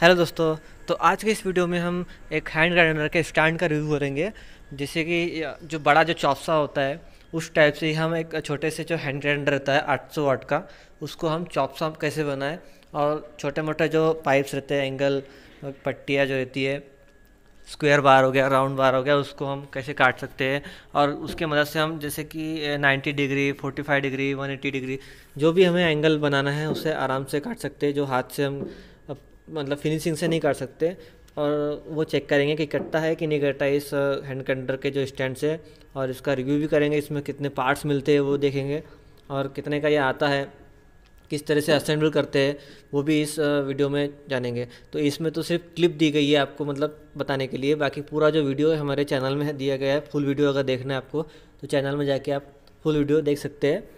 hello दोस्तों तो आज के इस वीडियो में हम एक हैंड ग्राइंडर के स्टैंड का रिव्यू करेंगे जैसे कि जो बड़ा जो चौपसा होता है उस टाइप से ही हम एक छोटे से जो हैंड ग्राइंडर रहता है 800 वाट का उसको हम चौपसा कैसे बनाएं और छोटे मोटे जो पाइप्स रहते हैं एंगल पट्टियाँ जो रहती है स्क्वायर बार हो गया राउंड बार हो गया उसको हम कैसे काट सकते हैं और उसके मदद से हम जैसे कि 90 डिग्री 45 डिग्री 180 डिग्री जो भी हमें एंगल बनाना है उसे आराम से काट सकते हैं जो हाथ से हम मतलब फिनिशिंग से नहीं कर सकते और वो चेक करेंगे कि कटता है कि नहीं कटता है इस हैंड uh, कंटर के जो स्टैंड से और इसका रिव्यू भी करेंगे इसमें कितने पार्ट्स मिलते हैं वो देखेंगे और कितने का ये आता है किस तरह से असेंबल करते हैं वो भी इस वीडियो uh, में जानेंगे तो इसमें तो सिर्फ क्लिप दी गई है आपको मतलब बताने के लिए बाकी पूरा जो वीडियो है हमारे चैनल में दिया गया है फुल वीडियो अगर देखना है आपको तो चैनल में जाके आप फुल वीडियो देख सकते हैं